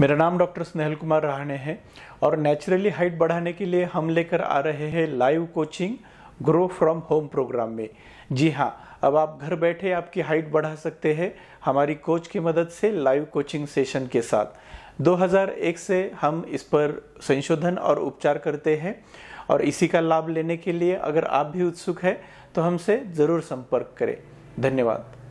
मेरा नाम डॉक्टर स्नेहल कुमार रहाणे है और नेचुरली हाइट बढ़ाने के लिए हम लेकर आ रहे हैं live coaching grow from home program में जी हाँ अब आप घर बैठे आपकी हाइट बढ़ा सकते हैं हमारी कोच की मदद से लाइव कोचिंग सेशन के साथ 2001 से हम इस पर संशोधन और उपचार करते हैं और इसी का लाभ लेने के लिए अगर आप भी उत्सुक है तो हमसे ज़रूर संपर्क करें धन्यवाद